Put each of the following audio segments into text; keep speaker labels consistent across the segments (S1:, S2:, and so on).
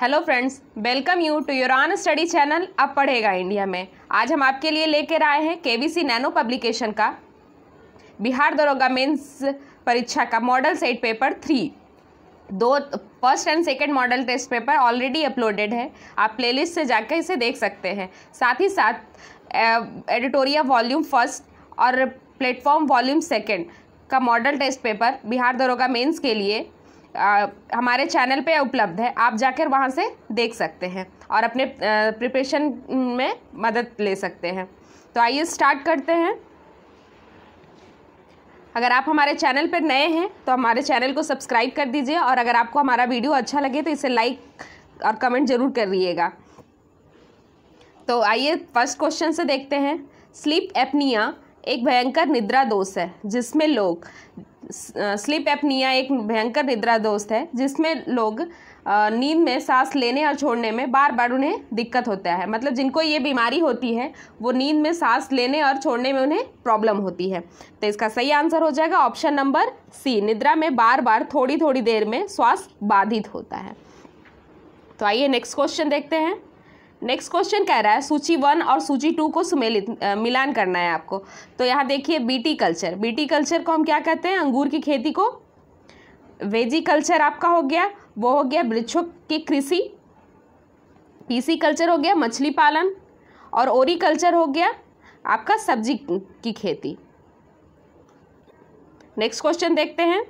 S1: hello friends welcome you to your on study channel अब पढ़ेगा India में आज हम आपके लिए लेकर आए हैं सी नैनो पब्लिकेशन का बिहार दरोगा मेंस परीक्षा का मॉडल सेट पेपर थ्री दो first and second model test paper already uploaded है आप प्लेलिस्ट से जाकर इसे देख सकते हैं साथ ही साथ एडिटोरिया वॉल्यूम फर्स्ट और प्लेटफॉर्म वॉल्यूम सेकेंड का मॉडल टेस्ट पेपर बिहार दरोगा मेन्स के लिए आ, हमारे चैनल पे उपलब्ध है आप जाकर वहाँ से देख सकते हैं और अपने प्रिपरेशन में मदद ले सकते हैं तो आइए स्टार्ट करते हैं अगर आप हमारे चैनल पर नए हैं तो हमारे चैनल को सब्सक्राइब कर दीजिए और अगर आपको हमारा वीडियो अच्छा लगे तो इसे लाइक और कमेंट ज़रूर करिएगा तो आइए फर्स्ट क्वेश्चन से देखते हैं स्लीप एपनिया एक भयंकर निद्रा दोष है जिसमें लोग स्लीप एपनिया एक भयंकर निद्रा दोस्त है जिसमें लोग नींद में सांस लेने और छोड़ने में बार बार उन्हें दिक्कत होता है मतलब जिनको ये बीमारी होती है वो नींद में सांस लेने और छोड़ने में उन्हें प्रॉब्लम होती है तो इसका सही आंसर हो जाएगा ऑप्शन नंबर सी निद्रा में बार बार थोड़ी थोड़ी देर में श्वास बाधित होता है तो आइए नेक्स्ट क्वेश्चन देखते हैं नेक्स्ट क्वेश्चन कह रहा है सूची वन और सूची टू को सुमेलित मिलान करना है आपको तो यहाँ देखिए बीटी कल्चर बीटी कल्चर को हम क्या कहते हैं अंगूर की खेती को वेजी कल्चर आपका हो गया वो हो गया वृक्षों की कृषि पीसी कल्चर हो गया मछली पालन और ओरी कल्चर हो गया आपका सब्जी की खेती नेक्स्ट क्वेश्चन देखते हैं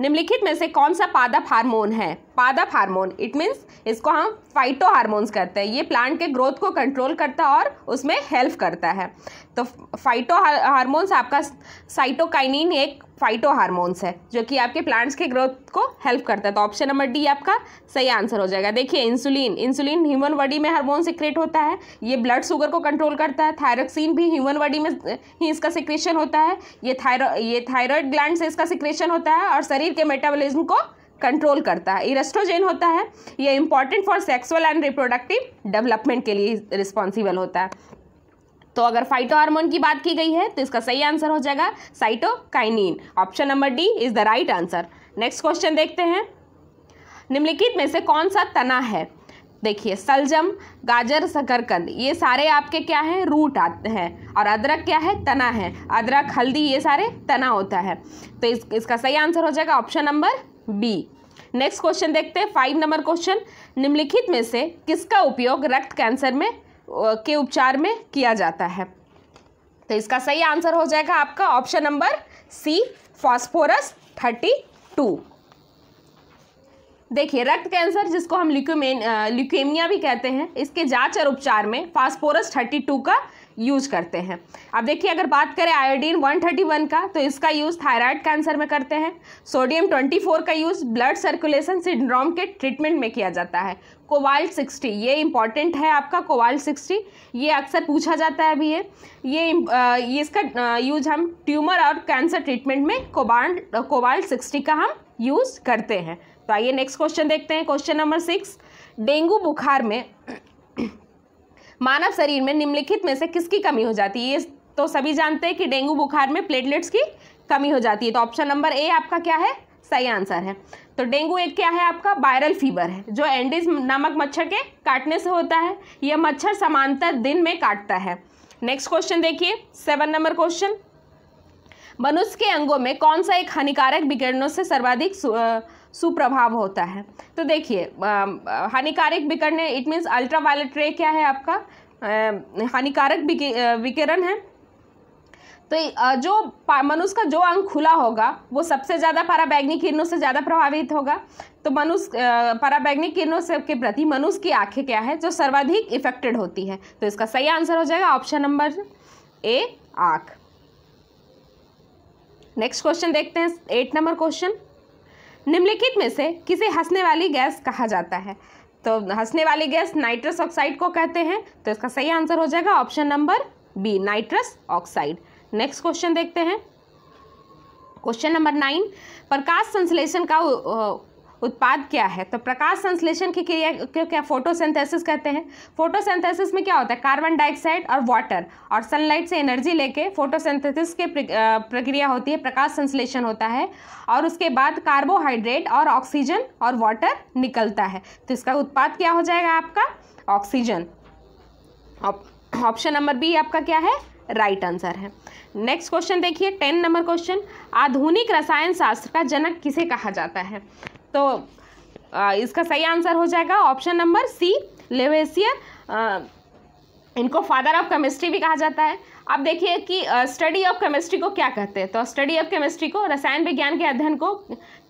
S1: निम्नलिखित में से कौन सा पादप हार्मोन है पादप हार्मोन इट मीन्स इसको हम फाइटो हार्मोन्स करते हैं ये प्लांट के ग्रोथ को कंट्रोल करता है और उसमें हेल्प करता है तो फाइटो हार्मोन्स आपका साइटोकाइनिन एक फाइटो हार्मोन्स है जो कि आपके प्लांट्स के ग्रोथ को हेल्प करता है तो ऑप्शन नंबर डी आपका सही आंसर हो जाएगा देखिए इंसुलिन इंसुलिन ह्यूमन बॉडी में हार्मोन सिक्रेट होता है ये ब्लड शुगर को कंट्रोल करता है थायरोक्सिन भी ह्यूमन बॉडी में ही इसका सिक्रेशन होता है ये थायरो ये थायरॉयड ग्लैंड से इसका सिक्रेशन होता है और शरीर के मेटाबोलिज्म को कंट्रोल करता है इरेस्ट्रोजेन होता है ये important for sexual and reproductive development के लिए रिस्पॉन्सिबल होता है तो अगर फाइटो हार्मोन की बात की गई है तो इसका सही आंसर हो जाएगा cytokinin option number D is the right answer next question देखते हैं निम्नलिखित में से कौन सा तना है देखिए सलजम गाजर शकरकंद ये सारे आपके क्या हैं रूट आते हैं और अदरक क्या है तना है अदरक हल्दी ये सारे तना होता है तो इस, इसका सही आंसर हो जाएगा option number B next question देखते हैं फाइव नंबर क्वेश्चन निम्नलिखित में से किसका उपयोग रक्त कैंसर में के उपचार में किया जाता है तो इसका सही आंसर हो जाएगा आपका option number C phosphorus thirty two देखिए रक्त कैंसर जिसको हम ल्यूक्यूमेन ल्यूकेमिया भी कहते हैं इसके जांच और उपचार में फास्फोरस टू का यूज करते हैं अब देखिए अगर बात करें आयोडीन वन थर्टी वन का तो इसका यूज़ थायराइड कैंसर में करते हैं सोडियम ट्वेंटी फोर का यूज़ ब्लड सर्कुलेशन सिंड्रोम के ट्रीटमेंट में किया जाता है कोवाल सिक्सटी ये इंपॉर्टेंट है आपका कोवाल 60 ये अक्सर पूछा जाता है अभी ये ये इसका यूज हम ट्यूमर और कैंसर ट्रीटमेंट में कोबाल कोवाल सिक्सटी का हम यूज़ करते हैं तो आइए नेक्स्ट क्वेश्चन देखते हैं क्वेश्चन नंबर सिक्स डेंगू बुखार में मानव शरीर में निम्नलिखित में से किसकी कमी हो जाती है ये तो सभी जानते हैं कि डेंगू बुखार में प्लेटलेट्स की कमी हो जाती है तो ऑप्शन नंबर ए आपका क्या है सही आंसर है तो डेंगू एक क्या है आपका वायरल फीवर है जो एंडिस नामक मच्छर के काटने से होता है यह मच्छर समांतर दिन में काटता है नेक्स्ट क्वेश्चन देखिए सेवन नंबर क्वेश्चन मनुष्य के अंगों में कौन सा एक हानिकारक विकिरणों से सर्वाधिक सुप्रभाव होता है तो देखिए हानिकारक विकिरण इट मीन्स अल्ट्रा वायलेट रे क्या है आपका हानिकारक विकिरण है तो जो मनुष्य का जो अंग खुला होगा वो सबसे ज़्यादा पराबैग्नी किरणों से ज़्यादा प्रभावित होगा तो मनुष्य पराबैग्निक किरणों से के प्रति मनुष्य की आंखें क्या है जो सर्वाधिक इफेक्टेड होती है तो इसका सही आंसर हो जाएगा ऑप्शन नंबर ए आँख नेक्स्ट क्वेश्चन देखते हैं एट नंबर क्वेश्चन निम्नलिखित में से किसे हंसने वाली गैस कहा जाता है तो हंसने वाली गैस नाइट्रस ऑक्साइड को कहते हैं तो इसका सही आंसर हो जाएगा option number B nitrous oxide next question देखते हैं क्वेश्चन नंबर नाइन प्रकाश संश्लेषण का उत्पाद क्या है तो प्रकाश संश्लेषण की क्रिया क्या क्या फोटोसिंथेसिस कहते हैं फोटोसिंथेसिस में क्या होता है कार्बन डाइऑक्साइड और वाटर और सनलाइट से एनर्जी लेके फोटोसिंथेसिस के प्रक्रिया होती है प्रकाश संश्लेषण होता है और उसके बाद कार्बोहाइड्रेट और ऑक्सीजन और वाटर निकलता है तो इसका उत्पाद क्या हो जाएगा आपका ऑक्सीजन ऑप्शन नंबर बी आपका क्या है राइट आंसर है नेक्स्ट क्वेश्चन देखिए टेन नंबर क्वेश्चन आधुनिक रसायन शास्त्र का जनक किसे कहा जाता है तो आ, इसका सही आंसर हो जाएगा ऑप्शन नंबर सी लेवेसियर इनको फादर ऑफ केमिस्ट्री भी कहा जाता है अब देखिए कि स्टडी ऑफ केमिस्ट्री को क्या कहते हैं तो स्टडी ऑफ केमिस्ट्री को रसायन विज्ञान के अध्ययन को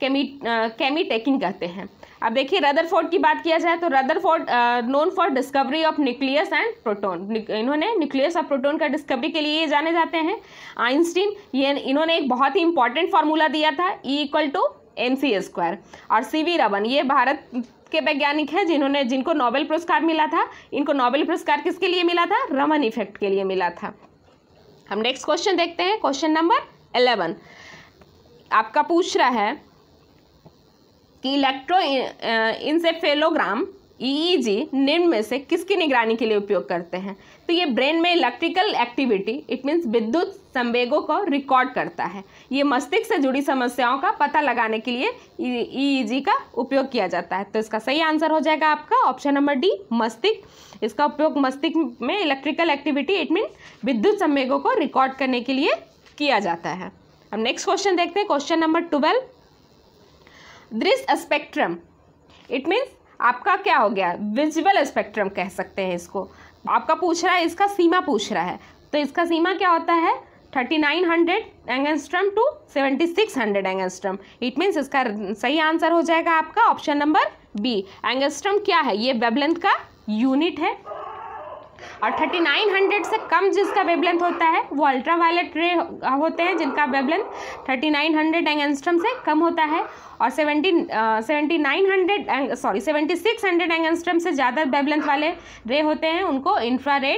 S1: केमी केमी टेकिंग कहते हैं अब देखिए रदरफोर्ड की बात किया जाए तो Rutherford known for discovery of nucleus and proton इन्होंने न्यूक्लियस और प्रोटोन का डिस्कवरी के लिए जाने जाते हैं आइंस्टीन ये इन्होंने एक बहुत ही इंपॉर्टेंट फार्मूला दिया था E equal to M C square और सी वी रमन ये भारत के वैज्ञानिक हैं जिन्होंने जिनको नोबेल पुरस्कार मिला था इनको नोबेल पुरस्कार किसके लिए मिला था रमन इफेक्ट के लिए मिला था हम नेक्स्ट क्वेश्चन देखते हैं क्वेश्चन नंबर एलेवन आपका पूछ रहा है कि इलेक्ट्रो इंसेफेलोग्राम ईईजी निम्न में से किसकी निगरानी के लिए उपयोग करते हैं तो ये ब्रेन में इलेक्ट्रिकल एक्टिविटी इट मीन्स विद्युत संवेगों को रिकॉर्ड करता है ये मस्तिष्क से जुड़ी समस्याओं का पता लगाने के लिए ईईजी e, e e का उपयोग किया जाता है तो इसका सही आंसर हो जाएगा आपका ऑप्शन नंबर डी मस्तिष्क इसका उपयोग मस्तिष्क में इलेक्ट्रिकल एक्टिविटी इट मीन्स विद्युत संवेगों को रिकॉर्ड करने के लिए किया जाता है अब नेक्स्ट क्वेश्चन देखते हैं क्वेश्चन नंबर ट्वेल्व दृश्य स्पेक्ट्रम इट मीन्स आपका क्या हो गया विजुअल स्पेक्ट्रम कह सकते हैं इसको आपका पूछ रहा है इसका सीमा पूछ रहा है तो इसका सीमा क्या होता है thirty nine hundred angstrom to seventy six hundred angstrom it means इसका सही आंसर हो जाएगा आपका ऑप्शन नंबर बी एंगस्ट्रम क्या है ये वेबलेंथ का यूनिट है और 3900 से कम जिसका वेबलेंथ होता है वो अल्ट्रा वायलेट रे होते हैं जिनका वेबलेंथ 3900 एंगस्ट्रम से कम होता है और नाइन 7900 सॉरी 7600 एंगस्ट्रम से ज़्यादा वेबलेंथ वाले रे होते हैं उनको इंफ्रा रे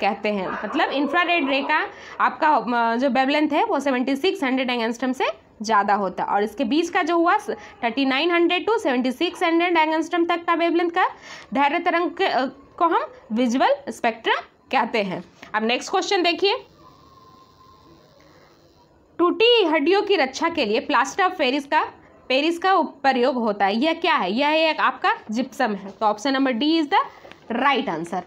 S1: कहते हैं मतलब इंफ्रा रे का आपका जो वेबलेंथ है वो 7600 एंगस्ट्रम से ज़्यादा होता है और इसके बीच का जो हुआ 3900 टू 7600 एंगस्ट्रम तक का वेबलेंथ का धैर्य तरंग के को हम विजुअल स्पेक्ट्रम कहते हैं अब नेक्स्ट क्वेश्चन देखिए टूटी हड्डियों की रक्षा के लिए प्लास्टर ऑफ पेरिस का पेरिस का प्रयोग होता है यह क्या है यह एक आपका जिप्सम है तो option number D is the right answer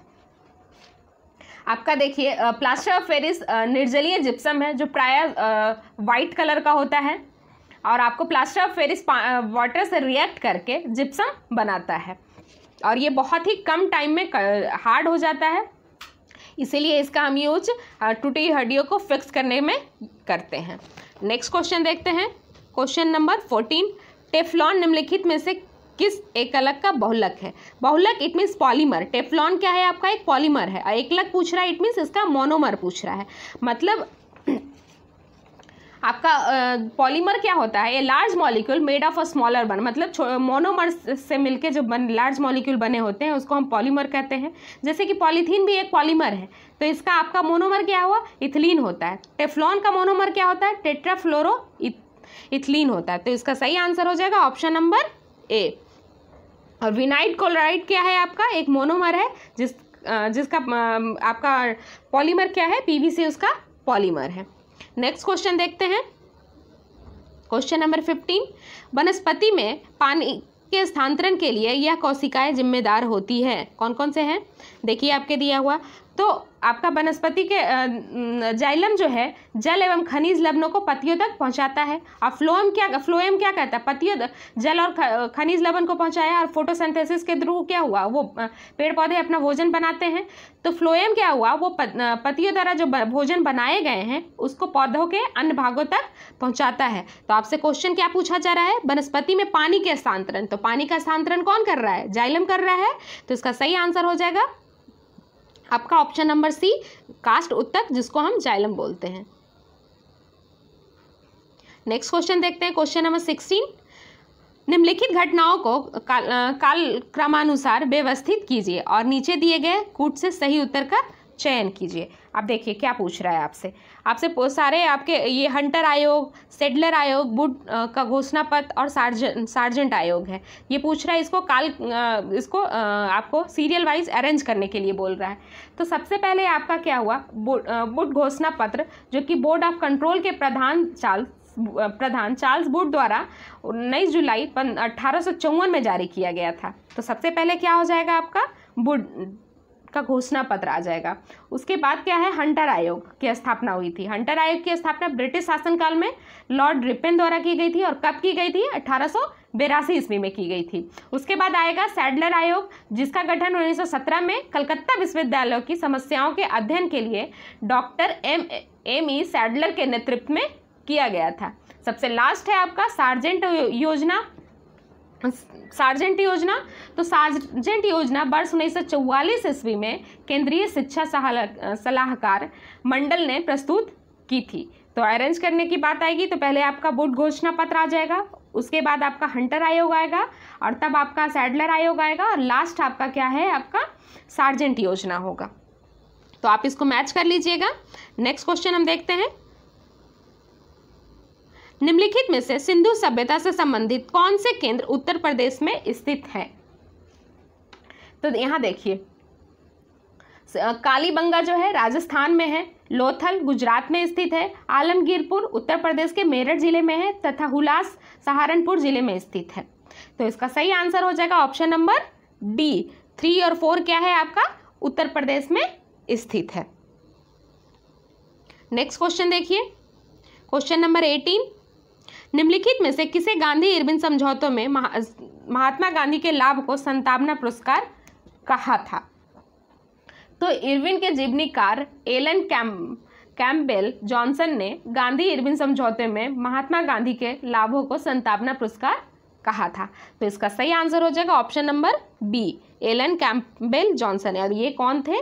S1: आपका देखिए प्लास्टर ऑफ पेरिस निर्जलीय जिप्सम है जो प्राय वाइट कलर का होता है और आपको प्लास्टर ऑफ पेरिस वाटर से रिएक्ट करके जिप्सम बनाता है और ये बहुत ही कम टाइम में हार्ड हो जाता है इसीलिए इसका हम यूज टूटी हड्डियों को फिक्स करने में करते हैं नेक्स्ट क्वेश्चन देखते हैं क्वेश्चन नंबर फोर्टीन टेफ्लॉन निम्नलिखित में से किस एक अलग का बहुलक है बहुलक इट मीन्स पॉलीमर टेफ्लॉन क्या है आपका एक पॉलीमर है एक अलग पूछ रहा है इट मीन्स इसका मोनोमर पूछ रहा है मतलब आपका पॉलीमर क्या होता है a large molecule made of a smaller one मतलब मोनोमर से मिलके जो बन लार्ज मॉलिक्यूल बने होते हैं उसको हम पॉलीमर कहते हैं जैसे कि पॉलीथीन भी एक पॉलीमर है तो इसका आपका मोनोमर क्या हुआ इथिलीन होता है टेफ्लॉन का मोनोमर क्या होता है टेट्राफ्लोरो इथिलीन होता है तो इसका सही आंसर हो जाएगा ऑप्शन नंबर ए और विनाइट क्लोराइड क्या है आपका एक मोनोमर है जिस जिसका आपका पॉलीमर क्या है पीवीसी उसका पॉलीमर है नेक्स्ट क्वेश्चन देखते हैं क्वेश्चन नंबर फिफ्टीन वनस्पति में पानी के स्थानांतरण के लिए यह कोशिकाएं जिम्मेदार होती है कौन कौन से हैं देखिए आपके दिया हुआ तो आपका वनस्पति के जाइलम जो है जल एवं खनिज लवणों को पतियों तक पहुंचाता है और फ्लोएम क्या फ्लोएम क्या कहता है पतियों जल और खनिज लवण को पहुंचाया और फोटोसिंथेसिस के थ्रू क्या हुआ वो पेड़ पौधे अपना भोजन बनाते हैं तो फ्लोएम क्या हुआ वो पतियों द्वारा जो भोजन बनाए गए हैं उसको पौधों के अन्य भागों तक पहुँचाता है तो आपसे क्वेश्चन क्या पूछा जा रहा है वनस्पति में पानी के स्थानांतरण तो पानी का स्थानांतरण कौन कर रहा है जाइलम कर रहा है तो इसका सही आंसर हो जाएगा आपका ऑप्शन नंबर सी कास्ट उत्तक जिसको हम जाइलम बोलते हैं नेक्स्ट क्वेश्चन देखते हैं क्वेश्चन नंबर सिक्सटीन निम्नलिखित घटनाओं को काल काल क्रमानुसार व्यवस्थित कीजिए और नीचे दिए गए कूट से सही उत्तर का चयन कीजिए आप देखिए क्या पूछ रहा है आपसे आपसे सारे आपके ये हंटर आयोग सेडलर आयोग बुट का घोषणा पत्र और सार्जेंट सार्जेंट आयोग है ये पूछ रहा है इसको काल इसको आपको सीरियल वाइज अरेंज करने के लिए बोल रहा है तो सबसे पहले आपका क्या हुआ बुट घोषणा पत्र जो कि बोर्ड ऑफ कंट्रोल के प्रधान चार्ल्स प्रधान चार्ल्स बुट द्वारा उन्नीस जुलाई अठारह में जारी किया गया था तो सबसे पहले क्या हो जाएगा आपका बुट का घोषणा पत्र आ जाएगा उसके बाद क्या है हंटर आयोग की स्थापना हुई थी हंटर आयोग की स्थापना ब्रिटिश शासनकाल में लॉर्ड रिपेन द्वारा की गई थी और कब की गई थी अठारह बेरासी ईस्वी में की गई थी उसके बाद आएगा सैडलर आयोग जिसका गठन 1917 में कलकत्ता विश्वविद्यालय की समस्याओं के अध्ययन के लिए doctor M M E Sadler के नेतृत्व में किया गया था सबसे लास्ट है आपका सार्जेंट योजना सार्जेंट योजना तो सार्जेंट योजना वर्ष उन्नीस सौ चौवालीस ईस्वी में केंद्रीय शिक्षा सलाहकार मंडल ने प्रस्तुत की थी तो अरेंज करने की बात आएगी तो पहले आपका बोर्ड घोषणा पत्र आ जाएगा उसके बाद आपका हंटर आयोग आएगा और तब आपका सैडलर आयोग आएगा और लास्ट आपका क्या है आपका सार्जेंट योजना होगा तो आप इसको मैच कर लीजिएगा नेक्स्ट क्वेश्चन हम देखते हैं निम्नलिखित में से सिंधु सभ्यता से संबंधित कौन से केंद्र उत्तर प्रदेश में स्थित है तो यहाँ देखिए कालीबंगा जो है राजस्थान में है लोथल गुजरात में स्थित है आलमगीरपुर उत्तर प्रदेश के मेरठ जिले में है तथा हुलास सहारनपुर जिले में स्थित है तो इसका सही आंसर हो जाएगा ऑप्शन नंबर डी थ्री और फोर क्या है आपका उत्तर प्रदेश में स्थित है नेक्स्ट क्वेश्चन देखिए क्वेश्चन नंबर एटीन निम्नलिखित में से किसे गांधी इरविन समझौतों में महात्मा गांधी के लाभ को संतावना पुरस्कार कहा था तो इरविन के जीवनीकार एलन कैम कैम्पबेल जॉनसन ने गांधी इरविन समझौते में महात्मा गांधी के लाभों को संतावना पुरस्कार कहा था तो इसका सही आंसर हो जाएगा option number B Alan Campbell Johnson और ये कौन थे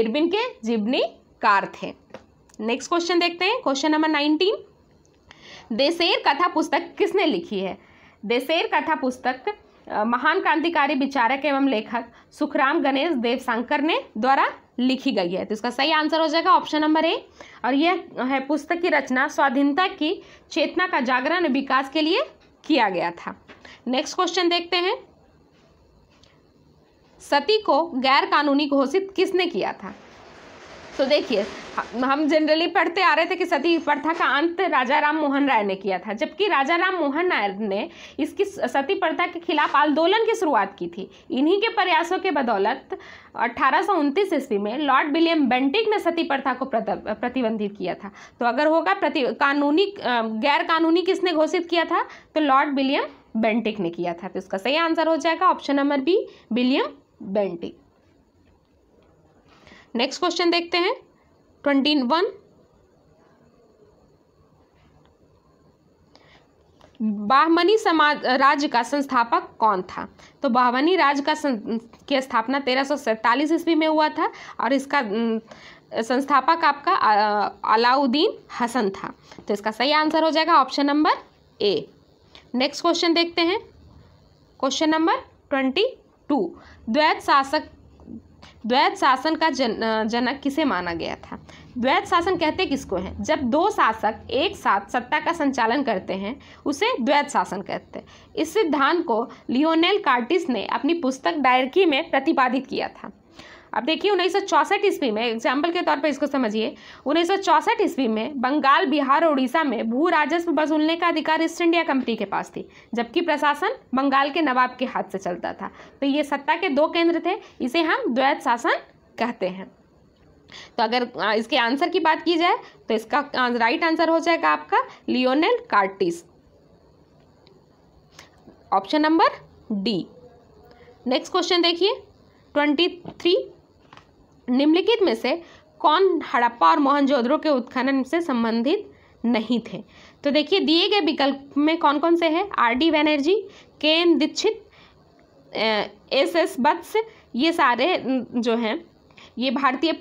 S1: इरविन के जीवनीकार थे नेक्स्ट क्वेश्चन देखते हैं क्वेश्चन नंबर नाइनटीन देशेर कथा पुस्तक किसने लिखी है देशेर कथा पुस्तक महान क्रांतिकारी विचारक एवं लेखक सुखराम गणेश देवशंकर ने द्वारा लिखी गई है तो इसका सही आंसर हो जाएगा ऑप्शन नंबर ए और यह है पुस्तक की रचना स्वाधीनता की चेतना का जागरण विकास के लिए किया गया था नेक्स्ट क्वेश्चन देखते हैं सती को गैर कानूनी घोषित किसने किया था तो देखिए हम जनरली पढ़ते आ रहे थे कि सती प्रथा का अंत राजा राम मोहन राय ने किया था जबकि राजा राम मोहन राय ने इसकी सती प्रथा के खिलाफ आंदोलन की शुरुआत की थी इन्हीं के प्रयासों के बदौलत अठारह ईस्वी में लॉर्ड विलियम बेंटिक ने सती प्रथा को प्रतिबंधित किया था तो अगर होगा प्रति कानूनी गैर कानूनी किसने घोषित किया था तो लॉर्ड विलियम बेंटिक ने किया था तो इसका सही आंसर हो जाएगा option number B William Bentinck next question देखते हैं ट्वेंटी वन बाहमनी समाज राज्य का संस्थापक कौन था तो बाहमनी राज्य का की स्थापना तेरह सौ सैंतालीस ईस्वी में हुआ था और इसका संस्थापक आपका अलाउद्दीन हसन था तो इसका सही आंसर हो जाएगा option number A next question देखते हैं क्वेश्चन नंबर ट्वेंटी टू द्वैत शासक द्वैत शासन का जन जनक किसे माना गया था द्वैत शासन कहते किसको हैं जब दो शासक एक साथ सत्ता का संचालन करते हैं उसे द्वैत शासन कहते हैं इस सिद्धांत को लियोनेल कार्टिस ने अपनी पुस्तक डायरकी में प्रतिपादित किया था अब देखिए उन्नीस सौ ईस्वी में एग्जाम्पल के तौर पर इसको समझिए उन्नीस सौ ईस्वी में बंगाल बिहार और उड़ीसा में भू राजस्व वसूलने का अधिकार ईस्ट इंडिया कंपनी के पास थी जबकि प्रशासन बंगाल के नवाब के हाथ से चलता था तो ये सत्ता के दो केंद्र थे इसे हम द्वैत शासन कहते हैं तो अगर इसके आंसर की बात की जाए तो इसका राइट आंसर हो जाएगा आपका Lionel Curtis option number D next question देखिए ट्वेंटी थ्री निम्नलिखित में से कौन हड़प्पा और मोहनजोदड़ो के उत्खनन से संबंधित नहीं थे तो देखिए दिए गए विकल्प में कौन कौन से हैं are D Banerjee K N Dikshit S S Vats ये सारे जो हैं ये भारतीय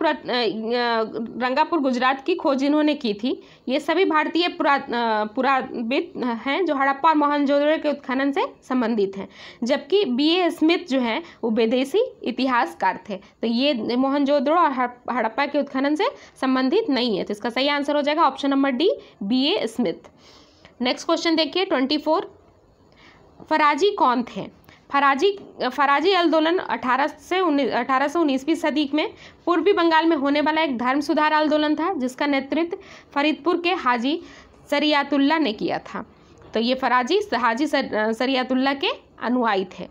S1: रंगापुर गुजरात की खोज इन्होंने की थी ये सभी भारतीय पुरा पुराविद हैं जो हड़प्पा और मोहनजोदड़ो के उत्खनन से संबंधित हैं जबकि बी ए स्मिथ जो हैं वो विदेशी इतिहासकार थे तो ये मोहनजोदड़ो और हड़प्पा के उत्खनन से संबंधित नहीं है तो इसका सही आंसर हो जाएगा option number D B A Smith next question देखिए ट्वेंटी फोर फराजी कौन थे फराजी फराजी आंदोलन अठारह से उन्नीस अठारह सौ उन्नीसवीं सदी में पूर्वी बंगाल में होने वाला एक धर्म सुधार आंदोलन था जिसका नेतृत्व फरीदपुर के हाजी सरियातुल्ला ने किया था तो ये फराजी हाजी सर, सरियातुल्ला के अनुयायी थे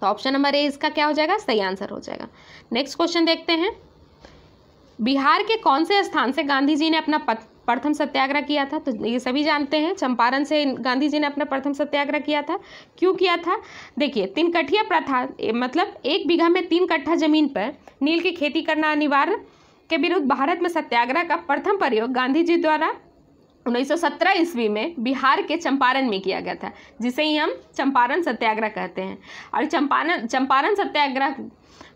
S1: तो ऑप्शन नंबर ए इसका क्या हो जाएगा सही आंसर हो जाएगा नेक्स्ट क्वेश्चन देखते हैं बिहार के कौन से स्थान से गांधी जी ने अपना प्रथम सत्याग्रह किया था तो ये सभी जानते हैं चंपारण से गांधी जी ने अपना प्रथम सत्याग्रह किया था क्यों किया था देखिए तीन कठिया प्रथा मतलब एक बीघा में तीन कट्ठा जमीन पर नील की खेती करना अनिवार्य के विरुद्ध भारत में सत्याग्रह का प्रथम प्रयोग गांधी जी द्वारा 1917 ईस्वी में बिहार के चंपारण में किया गया था जिसे ही हम चंपारण सत्याग्रह कहते हैं और चंपारण चंपारण सत्याग्रह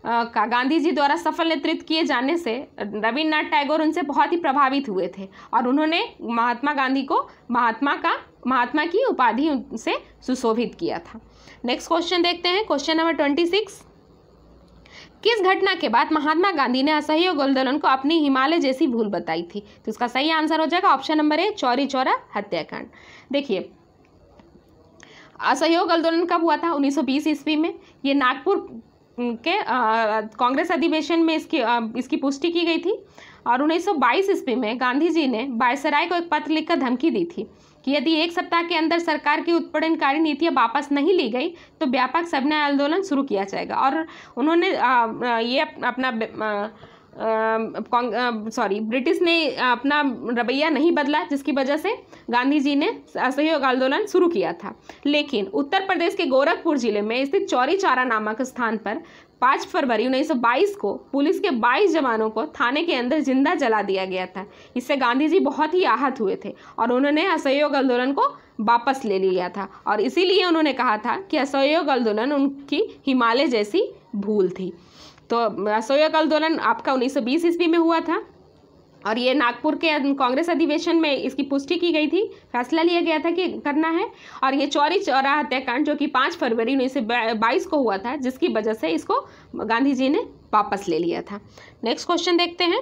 S1: का गांधी जी द्वारा सफल नेतृत्व किए जाने से रविन्द्रनाथ टैगोर उनसे बहुत ही प्रभावित हुए थे और उन्होंने महात्मा गांधी को महात्मा का महात्मा की उपाधि उनसे सुशोभित किया था नेक्स्ट क्वेश्चन देखते हैं क्वेश्चन नंबर ट्वेंटी सिक्स किस घटना के बाद महात्मा गांधी ने असहयोग आंदोलन को अपनी हिमालय जैसी भूल बताई थी तो इसका सही आंसर हो जाएगा option number A Chauri Chaura हत्याकांड देखिए असहयोग आंदोलन कब हुआ था 1920 ईस्वी में ये नागपुर के कांग्रेस अधिवेशन में इसकी आ, इसकी पुष्टि की गई थी और 1922 ईस्वी में गांधी जी ने बायसराय को एक पत्र लिखकर धमकी दी थी कि यदि एक सप्ताह के अंदर सरकार की उत्पीड़नकारी नीतियां वापस नहीं ली गई तो व्यापक सविनय आंदोलन शुरू किया जाएगा और उन्होंने आ, ये अपना आ, सॉरी ब्रिटिश ने अपना रवैया नहीं बदला जिसकी वजह से गांधी जी ने असहयोग आंदोलन शुरू किया था लेकिन उत्तर प्रदेश के गोरखपुर जिले में स्थित चौरी चारा नामक स्थान पर 5 फरवरी 1922 को पुलिस के 22 जवानों को थाने के अंदर जिंदा जला दिया गया था इससे गांधी जी बहुत ही आहत हुए थे और उन्होंने असहयोग आंदोलन को वापस ले लिया था और इसीलिए उन्होंने कहा था कि असहयोग आंदोलन उनकी हिमालय जैसी भूल थी तो असहयोग आंदोलन आपका 1920 ईस्वी में हुआ था और ये नागपुर के कांग्रेस अधिवेशन में इसकी पुष्टि की गई थी फैसला लिया गया था कि करना है और ये चौरी चौरा हत्याकांड जो कि पाँच फरवरी उन्नीस सौ बाईस को हुआ था जिसकी वजह से इसको गांधी जी ने वापस ले लिया था नेक्स्ट क्वेश्चन देखते हैं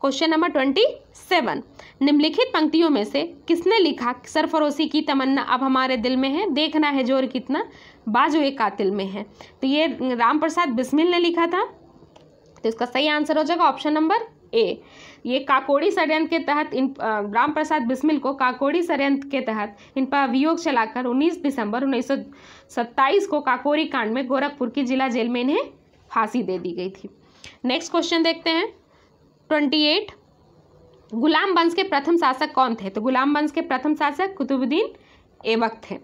S1: क्वेश्चन नंबर ट्वेंटी सेवन निम्नलिखित पंक्तियों में से किसने लिखा सरफरोशी की तमन्ना अब हमारे दिल में है देखना है जोर कितना बाजुए कातिल में है तो ये राम प्रसाद बिस्मिल ने लिखा था तो इसका सही आंसर हो जाएगा ऑप्शन नंबर ए ये काकोड़ी षडयंत्र के तहत इन राम प्रसाद बिस्मिल को काकोड़ी षडयंत्र के तहत इन पर अभियोग चलाकर 19 दिसंबर 1927 को काकोरी कांड में गोरखपुर की जिला जेल में इन्हें फांसी दे दी गई थी नेक्स्ट क्वेश्चन देखते हैं ट्वेंटी एट गुलाम वंश के प्रथम शासक कौन थे तो गुलाम वंश के प्रथम शासक कुतुबुद्दीन एवक थे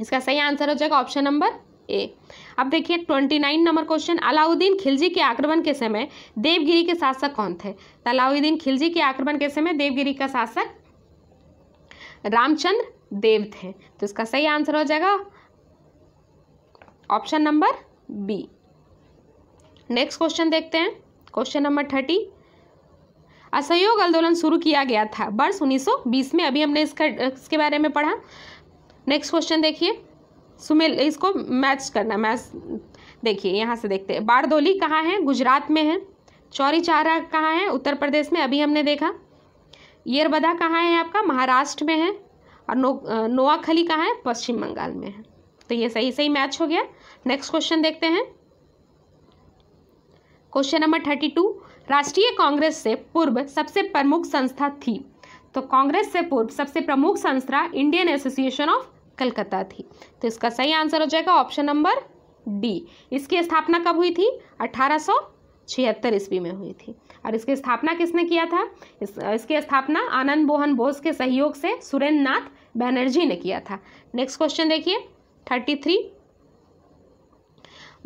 S1: इसका सही आंसर हो जाएगा ऑप्शन नंबर ए अब देखिए twenty nine number question Alauddin Khilji के आक्रमण के समय देवगिरी के शासक कौन थे तो अलाउद्दीन खिलजी के आक्रमण के समय देवगिरी का शासक रामचंद्र देव थे तो इसका सही आंसर हो जाएगा option number B next question देखते हैं क्वेश्चन नंबर थर्टी असहयोग आंदोलन शुरू किया गया था वर्ष 1920 में अभी हमने इसका इसके बारे में पढ़ा नेक्स्ट क्वेश्चन देखिए सुमेल इसको मैच करना मैच देखिए यहाँ से देखते हैं बारदोली कहाँ है गुजरात में है चौरी चारा कहाँ है उत्तर प्रदेश में अभी हमने देखा येरबदा कहाँ है आपका महाराष्ट्र में है और नो नोआखली कहाँ है पश्चिम बंगाल में है तो ये सही सही मैच हो गया नेक्स्ट क्वेश्चन देखते हैं क्वेश्चन नंबर थर्टी टू राष्ट्रीय कांग्रेस से पूर्व सबसे प्रमुख संस्था थी तो कांग्रेस से पूर्व सबसे प्रमुख संस्था इंडियन एसोसिएशन ऑफ कलकत्ता थी तो इसका सही आंसर हो जाएगा ऑप्शन नंबर डी इसकी स्थापना कब हुई थी अठारह सौ छिहत्तर ईस्वी में हुई थी और इसकी स्थापना किसने किया था इस, इसकी स्थापना आनंद मोहन बोस के सहयोग से सुरेंद्र नाथ बैनर्जी ने किया था नेक्स्ट क्वेश्चन देखिए थर्टी थ्री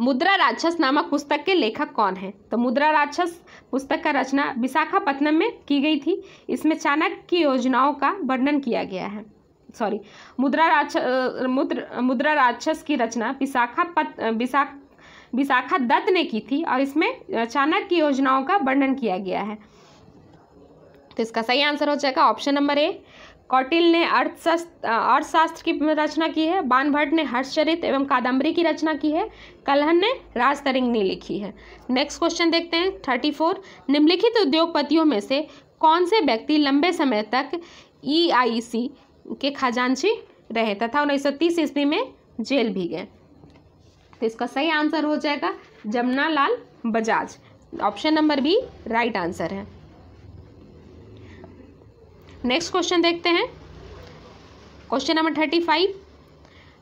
S1: मुद्रा राक्षस नामक पुस्तक के लेखक कौन है तो मुद्रा राक्षस पुस्तक का रचना विशाखापत्तनम में की गई थी इसमें चाणक्य की योजनाओं का वर्णन किया गया है सॉरी मुद्रा राक्ष मुद्र मुद्रा राक्षस की रचना विशाखा पत विशाख विशाखा दत्त ने की थी और इसमें चाणक्य की योजनाओं का वर्णन किया गया है तो इसका सही आंसर हो जाएगा ऑप्शन नंबर ए कौटिल ने अर्थशास्त्र अर्थशास्त्र की रचना की है बानभट्ट ने हर्षचरित एवं कादम्बरी की रचना की है कलहन ने राजतरिंगनी लिखी है नेक्स्ट क्वेश्चन देखते हैं थर्टी फोर निम्नलिखित उद्योगपतियों में से कौन से व्यक्ति लंबे समय तक ई आई सी के खजांची रहे तथा तीस ईस्वी में जेल भी गए तो इसका सही आंसर हो जाएगा Lal Bajaj option number B right answer है नेक्स्ट क्वेश्चन देखते हैं क्वेश्चन नंबर थर्टी फाइव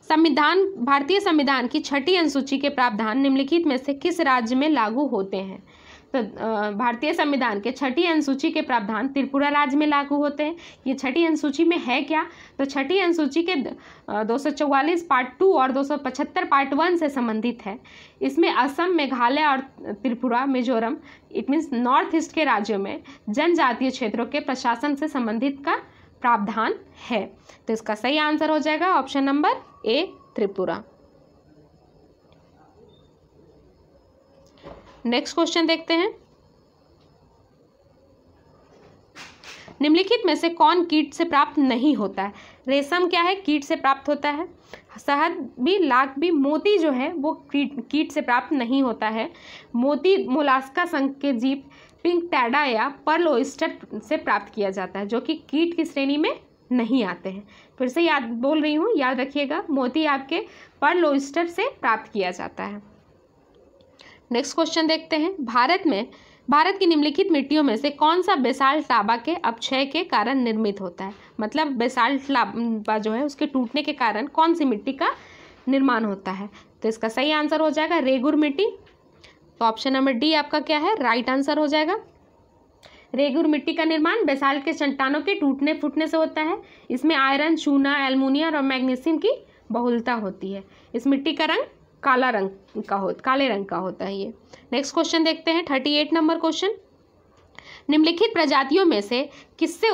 S1: संविधान भारतीय संविधान की छठी अनुसूची के प्रावधान निम्नलिखित में से किस राज्य में लागू होते हैं तो भारतीय संविधान के छठी अनुसूची के प्रावधान त्रिपुरा राज्य में लागू होते हैं ये छठी अनुसूची में है क्या तो छठी अनुसूची के दो पार्ट टू और दो पार्ट वन से संबंधित है इसमें असम मेघालय और Tripura Mizoram it means north east के राज्यों में जनजातीय क्षेत्रों के प्रशासन से संबंधित का प्रावधान है तो इसका सही आंसर हो जाएगा option number A Tripura next question देखते हैं निम्नलिखित में से कौन कीट से प्राप्त नहीं होता है रेशम क्या है कीट से प्राप्त होता है शहद भी लाख भी मोती जो है वो कीट कीट से प्राप्त नहीं होता है मोती मोलास्का संघ के जीप पिंक टैडा या पर्ल ओइस्टर से प्राप्त किया जाता है जो कि कीट की श्रेणी में नहीं आते हैं फिर से याद बोल रही हूँ याद रखिएगा मोती आपके पर्ल ओइस्टर से प्राप्त किया जाता है नेक्स्ट क्वेश्चन देखते हैं भारत में भारत की निम्नलिखित मिट्टियों में से कौन सा बेसाल्ट लावा के अपक्षय के कारण निर्मित होता है मतलब बेसाल्ट टाबा जो है उसके टूटने के कारण कौन सी मिट्टी का निर्माण होता है तो इसका सही आंसर हो जाएगा रेगुर मिट्टी तो ऑप्शन नंबर डी आपका क्या है राइट आंसर हो जाएगा रेगुर मिट्टी का निर्माण बेसाल्ट के चट्टानों के टूटने फूटने से होता है इसमें आयरन चूना एलमोनियम और मैग्नीशियम की बहुलता होती है इस मिट्टी का रंग काला रंग का हो काले रंग का होता है ये नेक्स्ट क्वेश्चन देखते हैं थर्टी एट नंबर क्वेश्चन निम्नलिखित प्रजातियों में से किससे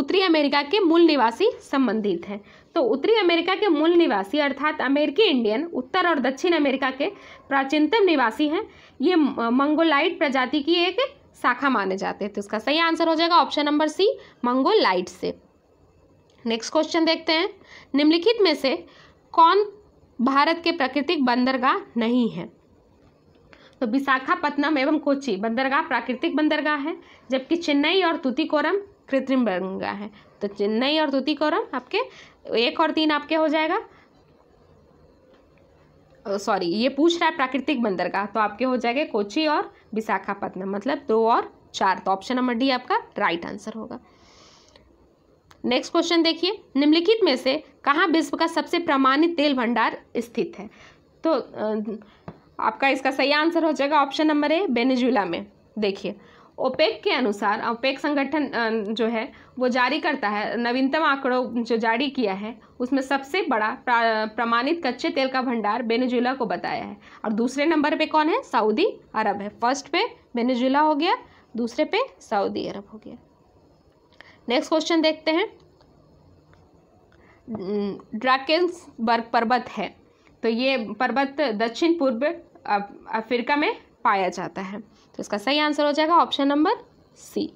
S1: उत्तरी अमेरिका के मूल निवासी संबंधित हैं तो उत्तरी अमेरिका के मूल निवासी अर्थात अमेरिकी इंडियन उत्तर और दक्षिण अमेरिका के प्राचीनतम निवासी हैं ये मंगोलाइट प्रजाति की एक शाखा माने जाते हैं तो इसका सही आंसर हो जाएगा ऑप्शन नंबर सी मंगोलाइट से नेक्स्ट क्वेश्चन देखते हैं निम्नलिखित में से कौन भारत के प्राकृतिक बंदरगाह नहीं है तो विशाखापत्तनम एवं कोची बंदरगाह प्राकृतिक बंदरगाह है जबकि चेन्नई और तुतिकोरम कृत्रिम बंदरगाह है तो चेन्नई और तुतिकोरम आपके एक और तीन आपके हो जाएगा सॉरी ये पूछ रहा है प्राकृतिक बंदरगाह तो आपके हो जाएंगे कोची और विशाखापत्नम मतलब दो और चार तो ऑप्शन नंबर डी आपका राइट आंसर होगा नेक्स्ट क्वेश्चन देखिए निम्नलिखित में से कहाँ विश्व का सबसे प्रमाणित तेल भंडार स्थित है तो आपका इसका सही आंसर हो जाएगा ऑप्शन नंबर ए बेनेजुला में देखिए ओपेक के अनुसार ओपेक संगठन जो है वो जारी करता है नवीनतम आंकड़ों जो जारी किया है उसमें सबसे बड़ा प्रमाणित कच्चे तेल का भंडार बेनेजुला को बताया है और दूसरे नंबर पे कौन है सऊदी अरब है फर्स्ट पे बेनेजुला हो गया दूसरे पे सऊदी अरब हो गया नेक्स्ट क्वेश्चन देखते हैं बर्ग पर्वत है तो ये पर्वत दक्षिण पूर्व अफ्रीका में पाया जाता है तो इसका सही आंसर हो जाएगा option number C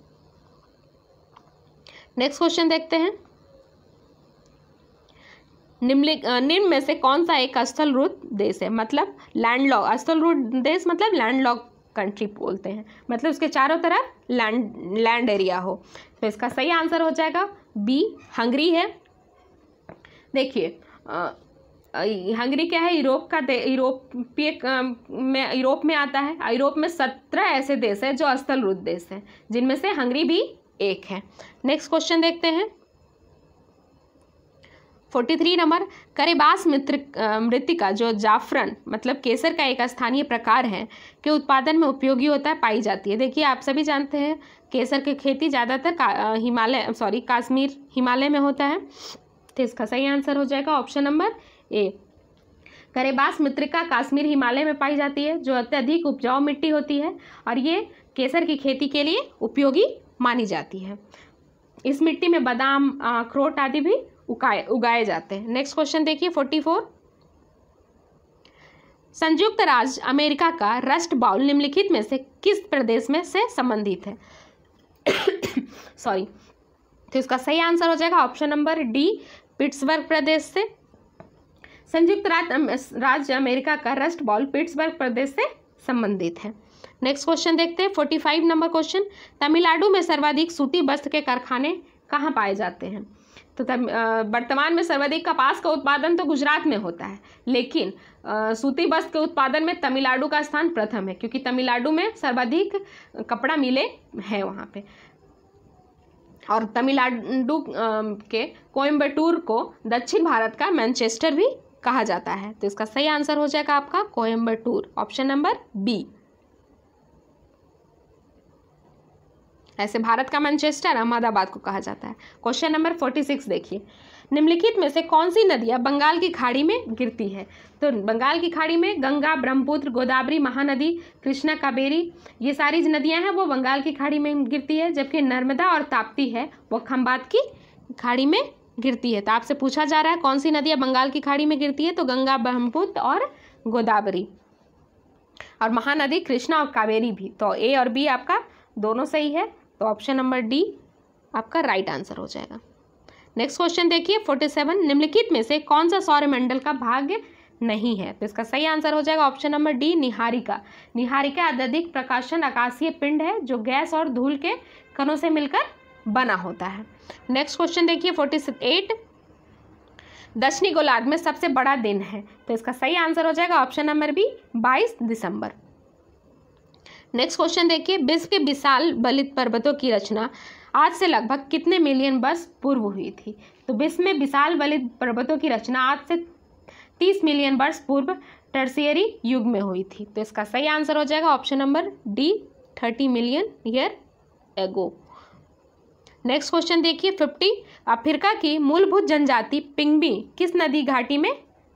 S1: next question देखते हैं निम्नलिख निम्न में से कौन सा एक स्थल रूट देश है मतलब लैंडलॉक अस्थल रूट देश मतलब लैंडलॉक कंट्री बोलते हैं मतलब उसके चारों तरफ लैंड लैंड एरिया हो तो इसका सही आंसर हो जाएगा बी हंगरी है देखिए हंगरी क्या है यूरोप का यूरोपीय में यूरोप में आता है यूरोप में सत्रह ऐसे देश हैं जो अस्थल रुद्ध देश हैं जिनमें से हंगरी भी एक है नेक्स्ट क्वेश्चन देखते हैं फोर्टी थ्री नंबर करेबास मित्र मृतिका जो जाफरन मतलब केसर का एक स्थानीय प्रकार है के उत्पादन में उपयोगी होता है पाई जाती है देखिए आप सभी जानते हैं केसर की के खेती ज़्यादातर हिमालय सॉरी काश्मीर हिमालय में होता है तो इसका सही आंसर हो जाएगा ऑप्शन नंबर ए करेबास मित्रिका काश्मीर हिमालय में पाई जाती है जो अत्यधिक उपजाऊ मिट्टी होती है और ये केसर की खेती के लिए उपयोगी मानी जाती है इस मिट्टी में बादाम अखरोट आदि भी उगाए उगाए जाते हैं नेक्स्ट क्वेश्चन देखिए फोर्टी फोर संयुक्त राज्य अमेरिका का रस्ट बाउल निम्नलिखित में से किस प्रदेश में से संबंधित है सॉरी तो इसका सही आंसर हो जाएगा ऑप्शन नंबर डी पिट्सबर्ग प्रदेश से संयुक्त राज्य अमेरिका का रस्ट बॉल पिट्सबर्ग प्रदेश से संबंधित है नेक्स्ट क्वेश्चन देखते हैं forty five number question Tamil Nadu में सर्वाधिक सूती वस्त्र के कारखाने कहाँ पाए जाते हैं तथा तो वर्तमान में सर्वाधिक कपास का उत्पादन तो गुजरात में होता है लेकिन सूती वस्त्र के उत्पादन में तमिलनाडु का स्थान प्रथम है क्योंकि तमिलनाडु में सर्वाधिक कपड़ा मिले हैं वहाँ पे और तमिलनाडु के कोयम्बटूर को दक्षिण भारत का मैनचेस्टर भी कहा जाता है तो इसका सही आंसर हो जाएगा आपका कोयम्बटूर ऑप्शन नंबर बी ऐसे भारत का मैनचेस्टर अहमदाबाद को कहा जाता है क्वेश्चन नंबर फोर्टी सिक्स देखिए निम्नलिखित में से कौन सी नदियाँ बंगाल की खाड़ी में गिरती है तो बंगाल की खाड़ी में गंगा ब्रह्मपुत्र गोदावरी महानदी कृष्णा कावेरी ये सारी नदियाँ हैं वो बंगाल की खाड़ी में गिरती है जबकि नर्मदा और ताप्ती है वो खम्बात की खाड़ी में गिरती है तो आपसे पूछा जा रहा है कौन सी नदियाँ बंगाल की खाड़ी में गिरती है तो गंगा ब्रह्मपुत्र और गोदावरी और महानदी कृष्णा और कावेरी भी तो ए और बी आपका दोनों सही है तो ऑप्शन नंबर डी आपका राइट right आंसर हो जाएगा नेक्स्ट क्वेश्चन देखिए फोर्टी सेवन निम्नलिखित में से कौन सा मंडल का भाग नहीं है तो इसका सही आंसर हो जाएगा ऑप्शन नंबर डी निहारिका निहारिका अत्यधिक प्रकाशन आकाशीय पिंड है जो गैस और धूल के कणों से मिलकर बना होता है नेक्स्ट क्वेश्चन देखिए फोर्टी एट दक्षिणी गोलार्ध में सबसे बड़ा दिन है तो इसका सही आंसर हो जाएगा ऑप्शन नंबर बी बाईस दिसंबर नेक्स्ट क्वेश्चन देखिए विश्व के विशाल बलित पर्वतों की रचना आज से लगभग कितने मिलियन वर्ष पूर्व हुई थी तो विश्व में विशाल बलित पर्वतों की रचना आज से तीस मिलियन वर्ष पूर्व टर्सियरी युग में हुई थी तो इसका सही आंसर हो जाएगा option number D thirty million year ago next question देखिए फिफ्टी अफ्रीका की मूलभूत जनजाति पिंगबी किस नदी घाटी में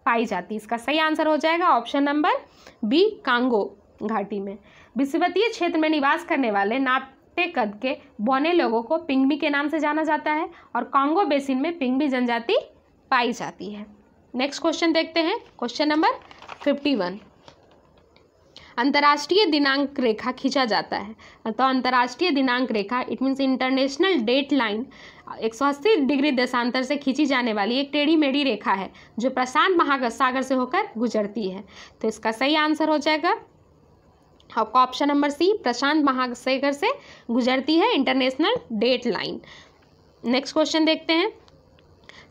S1: पाई जाती है इसका सही आंसर हो जाएगा ऑप्शन नंबर बी कांगो घाटी में विश्वतीय क्षेत्र में निवास करने वाले नाते कद के बौने लोगों को पिंगमी के नाम से जाना जाता है और कांगो बेसिन में पिंगमी जनजाति पाई जाती है नेक्स्ट क्वेश्चन देखते हैं क्वेश्चन नंबर फिफ्टी वन अंतर्राष्ट्रीय दिनांक रेखा खींचा जाता है तो अंतर्राष्ट्रीय दिनांक रेखा it means international date line अस्सी डिग्री देशांतर से खींची जाने वाली एक टेढ़ी मेढ़ी रेखा है जो प्रशांत महासागर से होकर गुजरती है तो इसका सही आंसर हो जाएगा आपका ऑप्शन नंबर सी प्रशांत महासेगर से गुजरती है international date line next question देखते हैं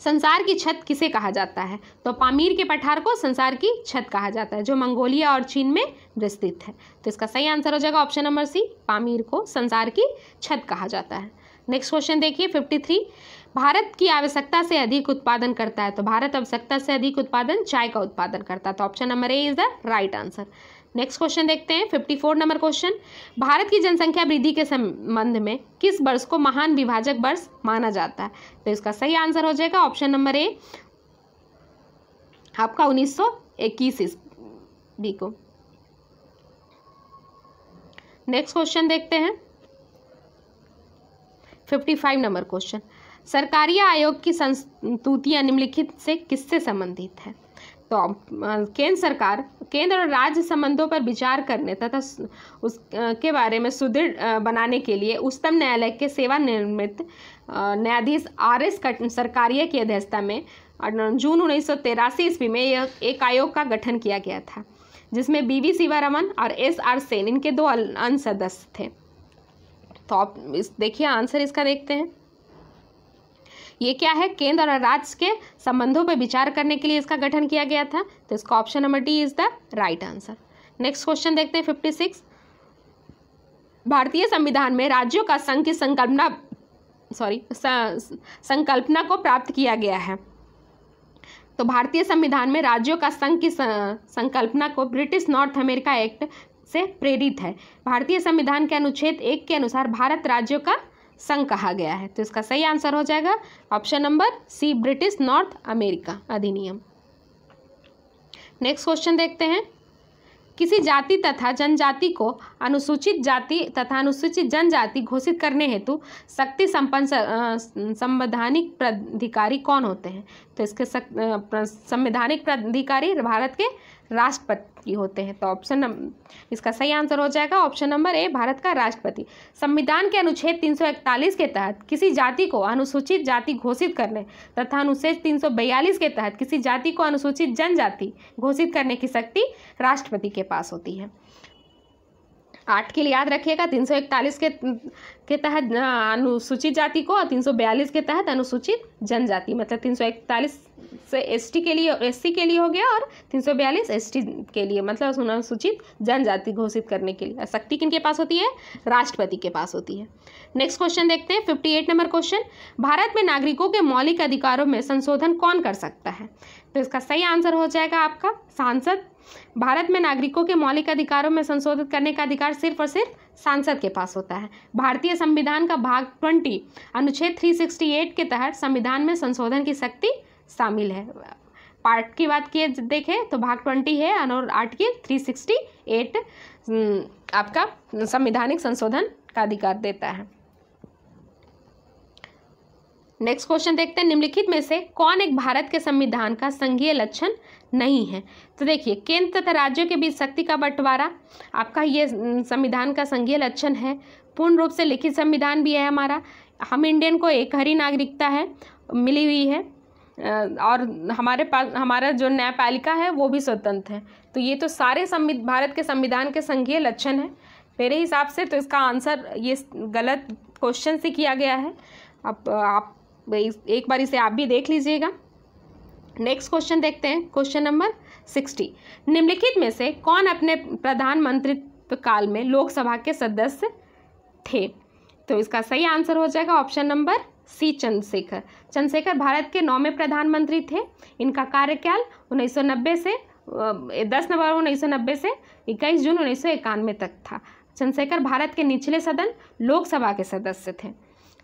S1: संसार की छत किसे कहा जाता है तो पामीर के पठार को संसार की छत कहा जाता है जो मंगोलिया और चीन में विस्तृत है तो इसका सही आंसर हो जाएगा ऑप्शन नंबर सी पामीर को संसार की छत कहा जाता है नेक्स्ट क्वेश्चन देखिए फिफ्टी थ्री भारत की आवश्यकता से अधिक उत्पादन करता है तो भारत आवश्यकता से अधिक उत्पादन चाय का उत्पादन करता है तो option number A is the right answer next question देखते हैं fifty four number question Bharat की जनसंख्या वृद्धि के संबंध में किस वर्ष को महान विभाजक वर्ष माना जाता है तो इसका सही आंसर हो जाएगा ऑप्शन नंबर ए आपका उन्नीस सौ इक्कीस बी को नेक्स्ट क्वेश्चन देखते हैं फिफ्टी फाइव नंबर क्वेश्चन सरकारी आयोग की संस्तुतियाँ निम्नलिखित से किससे संबंधित है तो केंद्र सरकार केंद्र और राज्य संबंधों पर विचार करने तथा उसके बारे में सुदृढ़ बनाने के लिए उच्चतम न्यायालय के सेवानिर्मित न्यायाधीश आर एस सरकारिया की अध्यक्षता में जून उन्नीस सौ ईस्वी में यह एक आयोग का गठन किया गया था जिसमें बी वी शिवारमन और एस आर सेन इनके दो अन्य सदस्य थे तो आप इस देखिए आंसर इसका देखते हैं ये क्या है केंद्र और राज्य के संबंधों पर विचार करने के लिए इसका गठन किया गया था तो इसका option number D is the right answer next question देखते हैं फिफ्टी सिक्स भारतीय संविधान में राज्यों का संघ की संकल्पना सॉरी संकल्पना को प्राप्त किया गया है तो भारतीय संविधान में राज्यों का संघ की संकल्पना को ब्रिटिश नॉर्थ अमेरिका एक्ट से प्रेरित है भारतीय संविधान के अनुच्छेद एक के अनुसार भारत राज्यों का संघ कहा गया है तो इसका सही आंसर हो जाएगा option number C British North America अधिनियम नेक्स्ट क्वेश्चन देखते हैं किसी जाति तथा जनजाति को अनुसूचित जाति तथा अनुसूचित जनजाति घोषित करने हेतु शक्ति संपन्न संवैधानिक प्राधिकारी कौन होते हैं तो इसके संवैधानिक प्राधिकारी भारत के राष्ट्रपति होते हैं तो ऑप्शन इसका सही आंसर हो जाएगा ऑप्शन नंबर ए भारत का राष्ट्रपति संविधान के अनुच्छेद 341 के तहत किसी जाति को अनुसूचित जाति घोषित करने तथा अनुच्छेद 342 के तहत किसी जाति को अनुसूचित जनजाति घोषित करने की शक्ति राष्ट्रपति के पास होती है आठ के लिए याद रखिएगा तीन सौ इकतालीस के के तहत अनुसूचित जाति को और तीन सौ बयालीस के तहत अनुसूचित जनजाति मतलब तीन सौ इकतालीस से टी के लिए सी के लिए हो गया और तीन सौ बयालीस टी के लिए मतलब अनुसूचित जनजाति घोषित करने के लिए शक्ति किन के पास होती है राष्ट्रपति के पास होती है नेक्स्ट क्वेश्चन देखते हैं fifty eight number question Bharat में नागरिकों के मौलिक अधिकारों में संशोधन कौन कर सकता है तो इसका सही आंसर हो जाएगा आपका सांसद भारत में नागरिकों के मौलिक अधिकारों में संशोधित करने का अधिकार सिर्फ और सिर्फ सांसद के पास होता है भारतीय संविधान का भाग ट्वेंटी अनुच्छेद थ्री सिक्सटी एट के तहत संविधान में संशोधन की शक्ति शामिल है पार्ट की बात किए देखें तो भाग ट्वेंटी है और आर्टिकल थ्री सिक्सटी एट आपका संविधानिक संशोधन का अधिकार देता है नेक्स्ट क्वेश्चन देखते हैं निम्नलिखित में से कौन एक भारत के संविधान का संघीय लक्षण नहीं है तो देखिए केंद्र तथा राज्यों के बीच शक्ति का बंटवारा आपका ये संविधान का संघीय लक्षण है पूर्ण रूप से लिखित संविधान भी है हमारा हम इंडियन को एक हरी नागरिकता है मिली हुई है और हमारे पास हमारा जो न्यायपालिका है वो भी स्वतंत्र है तो ये तो सारे भारत के संविधान के संघीय लक्षण है मेरे हिसाब से तो इसका आंसर ये गलत क्वेश्चन से किया गया है अब आप एक बार इसे आप भी देख लीजिएगा नेक्स्ट क्वेश्चन देखते हैं क्वेश्चन नंबर सिक्सटी निम्नलिखित में से कौन अपने प्रधानमंत्रित्व काल में लोकसभा के सदस्य थे तो इसका सही आंसर हो जाएगा option number C Chandrashekhar Chandrashekhar Bharat के नौवें प्रधानमंत्री थे इनका कार्यकाल उन्नीस से दस नवंबर नब्बे से इक्कीस जून उन्नीस तक था चंद्रशेखर भारत के निचले सदन लोकसभा के सदस्य थे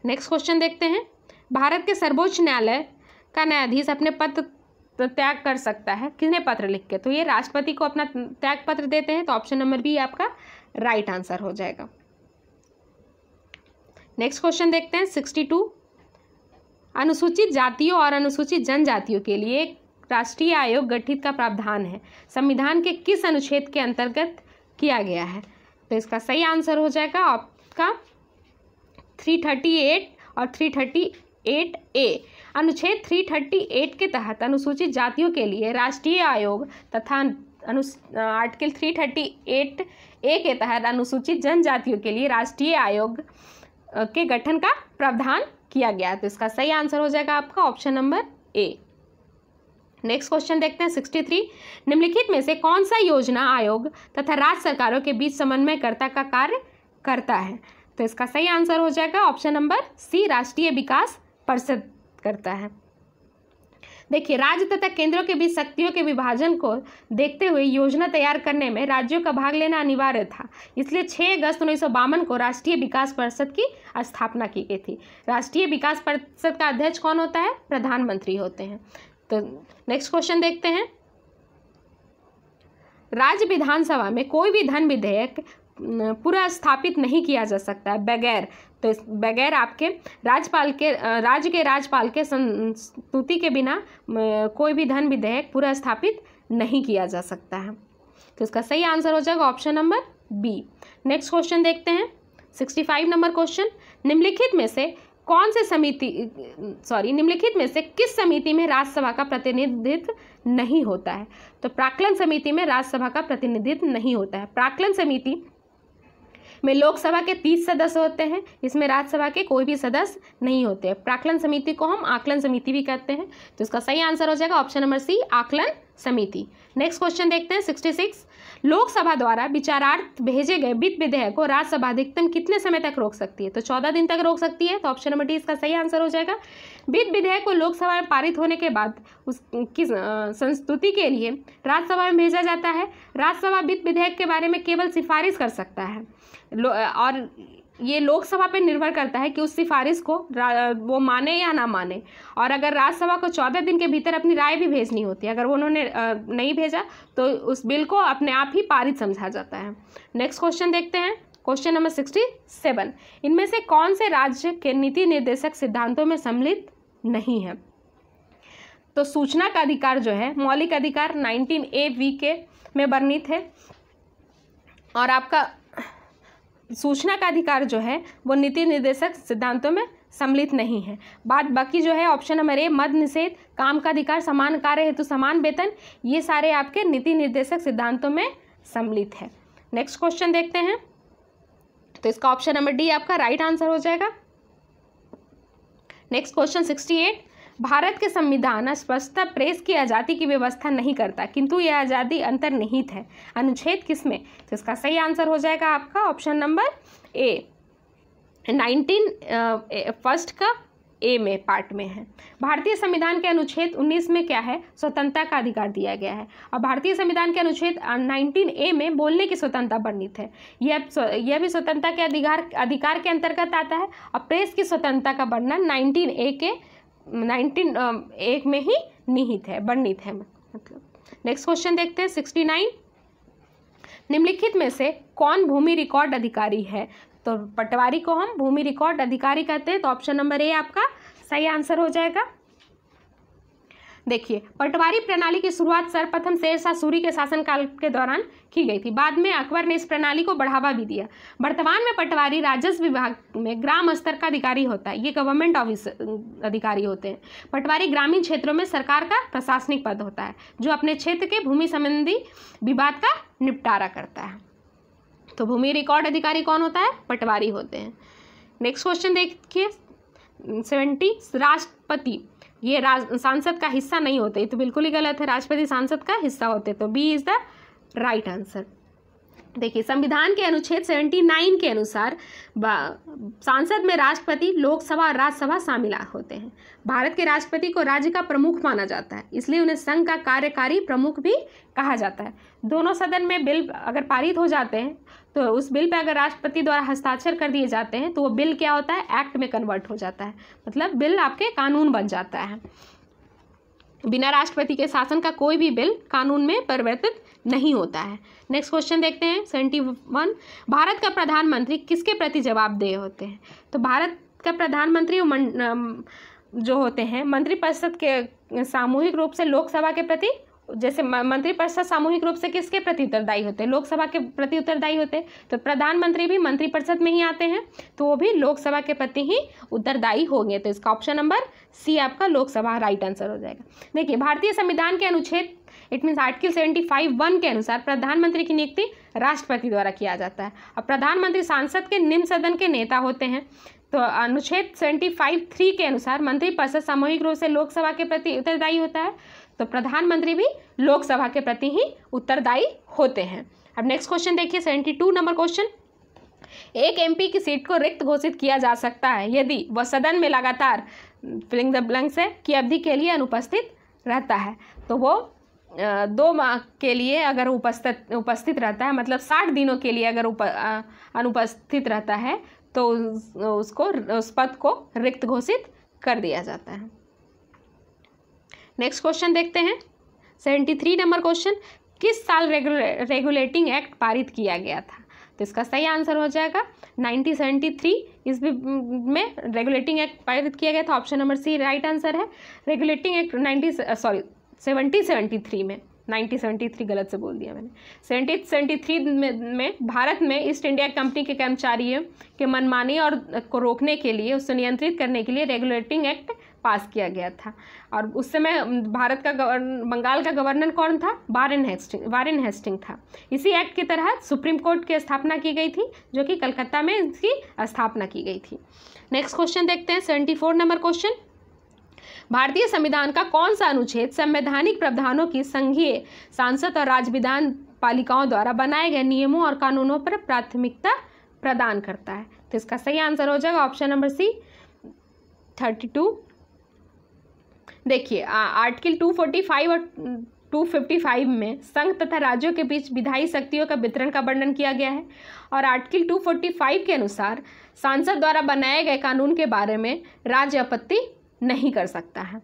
S1: नेक्स्ट क्वेश्चन देखते हैं भारत के सर्वोच्च न्यायालय का न्यायाधीश अपने पद त्याग कर सकता है किसने पत्र लिख के तो ये राष्ट्रपति को अपना त्याग पत्र देते हैं तो ऑप्शन नंबर बी आपका राइट आंसर हो जाएगा नेक्स्ट क्वेश्चन देखते हैं सिक्सटी टू अनुसूचित जातियों और अनुसूचित जनजातियों के लिए राष्ट्रीय आयोग गठित का प्रावधान है संविधान के किस अनुच्छेद के अंतर्गत किया गया है तो इसका सही आंसर हो जाएगा आपका थ्री थर्टी एट और थ्री थर्टी एट ए अनुच्छेद थ्री थर्टी एट के तहत अनुसूचित जातियों के लिए राष्ट्रीय आयोग तथा अनु article three thirty eight A के तहत अनुसूचित जनजातियों के लिए राष्ट्रीय आयोग के गठन का प्रावधान किया गया तो इसका सही आंसर हो जाएगा आपका option number A next question देखते हैं सिक्सटी थ्री निम्नलिखित में से कौन सा योजना आयोग तथा राज्य सरकारों के बीच समन्वयकर्ता का कार्य करता है तो इसका सही आंसर हो जाएगा ऑप्शन नंबर सी राष्ट्रीय विकास परिषद करता है देखिए राज्य तथा केंद्रों के बीच शक्तियों के विभाजन को देखते हुए योजना तैयार करने में राज्यों का भाग लेना अनिवार्य था इसलिए 6 अगस्त उन्नीस को राष्ट्रीय विकास परिषद की स्थापना की गई थी राष्ट्रीय विकास परिषद का अध्यक्ष कौन होता है प्रधानमंत्री होते हैं तो नेक्स्ट क्वेश्चन देखते हैं राज्य विधानसभा में कोई भी धन विधेयक पूरा स्थापित नहीं किया जा सकता है बगैर तो बगैर आपके राज्यपाल के राज्य के राज्यपाल के संस्तुति के बिना कोई भी धन विधेयक पूरा स्थापित नहीं किया जा सकता है तो इसका सही आंसर हो जाएगा option number B next question देखते हैं सिक्सटी फाइव नंबर क्वेश्चन निम्नलिखित में से कौन से समिति सॉरी निम्नलिखित में से किस समिति में राज्यसभा का प्रतिनिधित्व नहीं होता है तो प्राकलन समिति में राज्यसभा का प्रतिनिधित्व नहीं होता है प्राकलन समिति में लोकसभा के तीस सदस्य होते हैं इसमें राज्यसभा के कोई भी सदस्य नहीं होते प्राकलन समिति को हम आकलन समिति भी कहते हैं तो इसका सही आंसर हो जाएगा ऑप्शन नंबर सी आकलन समिति नेक्स्ट क्वेश्चन देखते हैं सिक्सटी सिक्स लोकसभा द्वारा विचारार्थ भेजे गए वित्त विधेयक को राज्यसभा अधिकतम कितने समय तक रोक सकती है तो चौदह दिन तक रोक सकती है तो ऑप्शन नंबर डी इसका सही आंसर हो जाएगा वित्त विधेयक को लोकसभा में पारित होने के बाद उसकी संस्तुति के लिए राज्यसभा में भेजा जाता है राज्यसभा वित्त विधेयक के बारे में केवल सिफारिश कर सकता है और ये लोकसभा पे निर्भर करता है कि उस सिफारिश को वो माने या ना माने और अगर राज्यसभा को चौदह दिन के भीतर अपनी राय भी भेजनी होती है अगर वो उन्होंने नहीं भेजा तो उस बिल को अपने आप ही पारित समझा जाता है नेक्स्ट क्वेश्चन देखते हैं क्वेश्चन नंबर सिक्सटी सेवन इनमें से कौन से राज्य के नीति निर्देशक सिद्धांतों में सम्मिलित नहीं है तो सूचना का अधिकार जो है मौलिक अधिकार नाइनटीन ए वी के में वर्णित है और आपका सूचना का अधिकार जो है वो नीति निर्देशक सिद्धांतों में सम्मिलित नहीं है बात बाकी जो है ऑप्शन नंबर ए मद निषेध काम का अधिकार समान कार्य हेतु समान वेतन ये सारे आपके नीति निर्देशक सिद्धांतों में सम्मिलित है नेक्स्ट क्वेश्चन देखते हैं तो इसका ऑप्शन नंबर डी आपका राइट आंसर हो जाएगा next question sixty eight Bharat के संविधान स्पष्टता प्रेस की आज़ादी की व्यवस्था नहीं करता किंतु यह आज़ादी अंतर्निहित है अनुच्छेद किस में तो इसका सही आंसर हो जाएगा आपका option number A nineteen first का ए में पार्ट में है भारतीय संविधान के अनुच्छेद 19 में क्या है स्वतंत्रता का अधिकार दिया गया है और भारतीय संविधान के अनुच्छेद 19 ए में बोलने की स्वतंत्रता वर्णित है यह यह भी स्वतंत्रता के अधिकार अधिकार के अंतर्गत आता है और प्रेस की स्वतंत्रता का वर्णन 19 ए के नाइनटीन एक में ही निहित है वर्णित है मतलब नेक्स्ट क्वेश्चन देखते हैं सिक्सटी नाइन निम्नलिखित में से कौन भूमि रिकॉर्ड अधिकारी है तो पटवारी को हम भूमि रिकॉर्ड अधिकारी कहते हैं तो ऑप्शन नंबर ए आपका सही आंसर हो जाएगा देखिए पटवारी प्रणाली की शुरुआत सर्वप्रथम शेरशाह सूरी के शासनकाल के दौरान की गई थी बाद में अकबर ने इस प्रणाली को बढ़ावा भी दिया वर्तमान में पटवारी राजस्व विभाग में ग्राम स्तर का अधिकारी होता है ये गवर्नमेंट ऑफिस अधिकारी होते हैं पटवारी ग्रामीण क्षेत्रों में सरकार का प्रशासनिक पद होता है जो अपने क्षेत्र के भूमि संबंधी विवाद का निपटारा करता है तो भूमि रिकॉर्ड अधिकारी कौन होता है पटवारी होते हैं नेक्स्ट क्वेश्चन देखिए सेवेंटी राष्ट्रपति ये सांसद का हिस्सा नहीं होते तो बिल्कुल ही गलत है राष्ट्रपति सांसद का हिस्सा होते तो B is the right answer देखिए संविधान के अनुच्छेद 79 के अनुसार सांसद में राष्ट्रपति लोकसभा और राज्यसभा शामिल होते हैं भारत के राष्ट्रपति को राज्य का प्रमुख माना जाता है इसलिए उन्हें संघ का कार्यकारी प्रमुख भी कहा जाता है दोनों सदन में बिल अगर पारित हो जाते हैं तो उस बिल पर अगर राष्ट्रपति द्वारा हस्ताक्षर कर दिए जाते हैं तो वो बिल क्या होता है एक्ट में कन्वर्ट हो जाता है मतलब बिल आपके कानून बन जाता है बिना राष्ट्रपति के शासन का कोई भी बिल कानून में परिवर्तित नहीं होता है नेक्स्ट क्वेश्चन देखते हैं सेवेंटी वन भारत का प्रधानमंत्री किसके प्रति जवाबदेह होते हैं तो भारत का प्रधानमंत्री जो होते हैं मंत्रिपरिषद के सामूहिक रूप से लोकसभा के प्रति जैसे मंत्रिपरिषद सामूहिक रूप से किसके प्रति उत्तरदायी होते हैं लोकसभा के प्रति उत्तरदायी होते हैं तो प्रधानमंत्री भी मंत्रिपरिषद में ही आते हैं तो वो भी लोकसभा के प्रति ही उत्तरदायी होंगे तो इसका ऑप्शन नंबर सी आपका लोकसभा राइट आंसर हो जाएगा देखिए भारतीय संविधान के अनुच्छेद it means article seventy five one के अनुसार प्रधानमंत्री की नियुक्ति राष्ट्रपति द्वारा किया जाता है अब प्रधानमंत्री सांसद के निम्न सदन के नेता होते हैं तो अनुच्छेद सेवेंटी फाइव थ्री के अनुसार परिषद सामूहिक रूप से लोकसभा के प्रति उत्तरदायी होता है तो प्रधानमंत्री भी लोकसभा के प्रति ही उत्तरदायी होते हैं अब नेक्स्ट क्वेश्चन देखिए सेवेंटी टू नंबर क्वेश्चन एक एमपी की सीट को रिक्त घोषित किया जा सकता है यदि वह सदन में लगातार फिलिंग द ब्लैंक्स है की अवधि के लिए अनुपस्थित रहता है तो वो दो माह के लिए अगर उपस्थित उपस्थित रहता है मतलब साठ दिनों के लिए अगर उप अनुपस्थित रहता है तो उसको उस पद को रिक्त घोषित कर दिया जाता है नेक्स्ट क्वेश्चन देखते हैं सेवेंटी थ्री नंबर क्वेश्चन किस साल रेगुले, रेगुलेटिंग एक्ट पारित किया गया था तो इसका सही आंसर हो जाएगा नाइनटीन सेवेंटी थ्री इसमें में रेगुलेटिंग एक्ट पारित किया गया था option number C right answer है regulating act ninety sorry seventy seventy three में सेवेंटी थ्री गलत से बोल दिया मैंने सेवेंटी थ्री में भारत में ईस्ट इंडिया कंपनी के कर्मचारियों के मनमानी और को रोकने के लिए उससे नियंत्रित करने के लिए रेगुलेटिंग एक्ट पास किया गया था और उस समय भारत का बंगाल का गवर्नर कौन था वारेन हेस्टिंग वारेन हेस्टिंग था इसी एक्ट के तहत सुप्रीम कोर्ट की स्थापना की गई थी जो कि कलकत्ता में इसकी स्थापना की गई थी नेक्स्ट क्वेश्चन देखते हैं सेवेंटी फोर नंबर क्वेश्चन भारतीय संविधान का कौन सा अनुच्छेद संवैधानिक प्रावधानों की संघीय सांसद और राज्य विधान पालिकाओं द्वारा बनाए गए नियमों और कानूनों पर प्राथमिकता प्रदान करता है तो इसका सही आंसर हो जाएगा option number C thirty two देखिए आर्टिकल टू फोर्टी फाइव और टू फिफ्टी फाइव में संघ तथा राज्यों के बीच विधायी शक्तियों का वितरण का वर्णन किया गया है और आर्टिकल टू फोर्टी फाइव के अनुसार सांसद द्वारा बनाए गए कानून के बारे में राज्य आपत्ति नहीं कर सकता है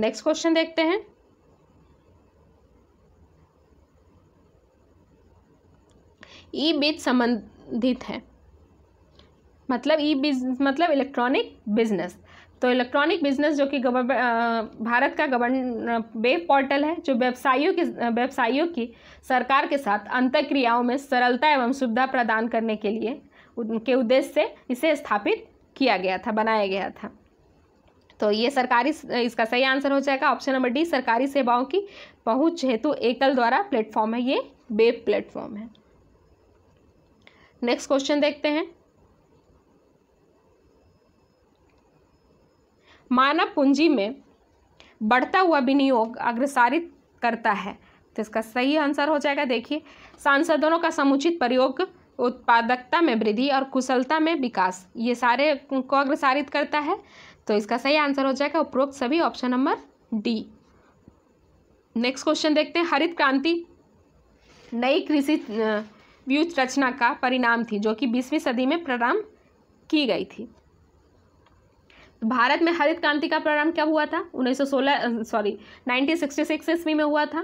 S1: नेक्स्ट क्वेश्चन देखते हैं ई बीज संबंधित है मतलब ई बिज मतलब इलेक्ट्रॉनिक बिजनेस तो इलेक्ट्रॉनिक बिजनेस जो कि गवर्न भारत का गवर्न वेब पोर्टल है जो व्यवसायियों की व्यवसायियों की सरकार के साथ अंतर क्रियाओं में सरलता एवं सुविधा प्रदान करने के लिए उनके उद्देश्य से इसे स्थापित किया गया था बनाया गया था तो ये सरकारी इसका सही आंसर हो जाएगा ऑप्शन नंबर डी सरकारी सेवाओं की पहुंच हेतु एकल द्वारा प्लेटफॉर्म है ये वेब प्लेटफॉर्म है नेक्स्ट क्वेश्चन देखते हैं मानव पूंजी में बढ़ता हुआ विनियोग अग्रसारित करता है तो इसका सही आंसर हो जाएगा देखिए सांसदों का समुचित प्रयोग उत्पादकता में वृद्धि और कुशलता में विकास ये सारे को अग्रसारित करता है तो इसका सही आंसर हो जाएगा उपरोक्त सभी option number D next question देखते हैं हरित क्रांति नई कृषि व्यूज रचना का परिणाम थी जो कि बीसवीं सदी में प्रारंभ की गई थी तो भारत में हरित क्रांति का प्रारंभ कब हुआ था 1916 सॉरी 1966 ईस्वी में हुआ था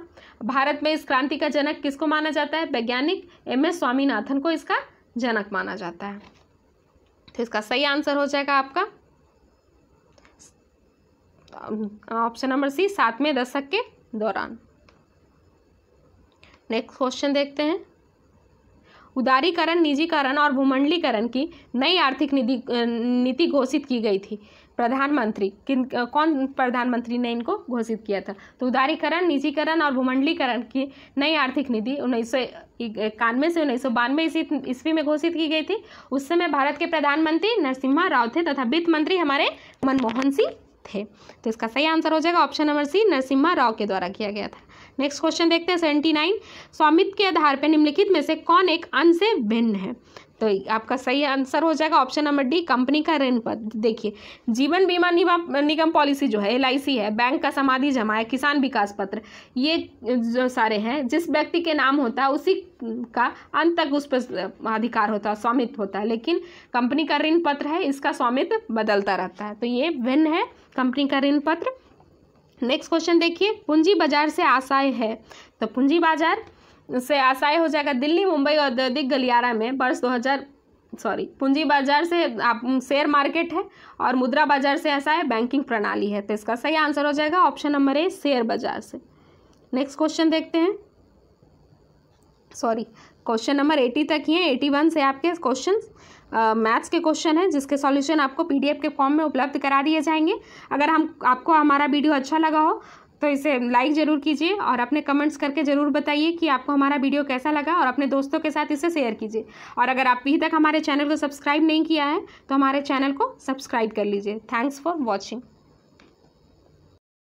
S1: भारत में इस क्रांति का जनक किसको माना जाता है वैज्ञानिक एम एस स्वामीनाथन को इसका जनक माना जाता है तो इसका सही आंसर हो जाएगा आपका ऑप्शन नंबर सी सातवें दशक के दौरान नेक्स्ट क्वेश्चन देखते हैं उदारीकरण निजीकरण और भूमंडलीकरण की नई आर्थिक नीति नीति घोषित की गई थी प्रधानमंत्री किन कौन प्रधानमंत्री ने इनको घोषित किया था तो उदारीकरण निजीकरण और भूमंडलीकरण की नई आर्थिक नीति उन्नीस सौ इक्यानवे से उन्नीस सौ बानवे ईस्वी में घोषित की गई थी उस समय भारत के प्रधानमंत्री नरसिम्हा राव थे तथा वित्त मंत्री हमारे मनमोहन सिंह थे तो इसका सही आंसर हो जाएगा option number C Narasimha Rao के द्वारा किया गया था नेक्स्ट क्वेश्चन देखते हैं सेवेंटी नाइन स्वामित्व के आधार पर निम्नलिखित में से कौन एक अंश से भिन्न है तो आपका सही आंसर हो जाएगा ऑप्शन नंबर डी कंपनी का ऋण पत्र देखिए जीवन बीमा निगम पॉलिसी जो है एल है बैंक का समाधि जमा है किसान विकास पत्र ये जो सारे हैं जिस व्यक्ति के नाम होता है उसी का अंत तक उस पर अधिकार होता है स्वामित्व होता है लेकिन कंपनी का ऋण पत्र है इसका स्वामित्व बदलता रहता है तो ये भिन्न है कंपनी का ऋण पत्र नेक्स्ट क्वेश्चन देखिए पूंजी बाजार से आशाएं है तो पूंजी बाजार से आसाय हो जाएगा दिल्ली मुंबई औद्योगिक गलियारा में वर्ष दो सॉरी पूंजी बाजार से आप शेयर मार्केट है और मुद्रा बाजार से ऐसा है बैंकिंग प्रणाली है तो इसका सही आंसर हो जाएगा ऑप्शन नंबर ए शेयर बाजार से नेक्स्ट क्वेश्चन देखते हैं सॉरी क्वेश्चन नंबर एटी तक ही है एटी वन से आपके क्वेश्चन मैथ्स के क्वेश्चन हैं जिसके सॉल्यूशन आपको पीडीएफ के फॉर्म में उपलब्ध करा दिए जाएंगे अगर हम आपको हमारा वीडियो अच्छा लगा हो तो इसे लाइक ज़रूर कीजिए और अपने कमेंट्स करके ज़रूर बताइए कि आपको हमारा वीडियो कैसा लगा और अपने दोस्तों के साथ इसे शेयर कीजिए और अगर आप अभी तक हमारे चैनल को सब्सक्राइब नहीं किया है तो हमारे चैनल को सब्सक्राइब कर लीजिए थैंक्स फॉर वॉचिंग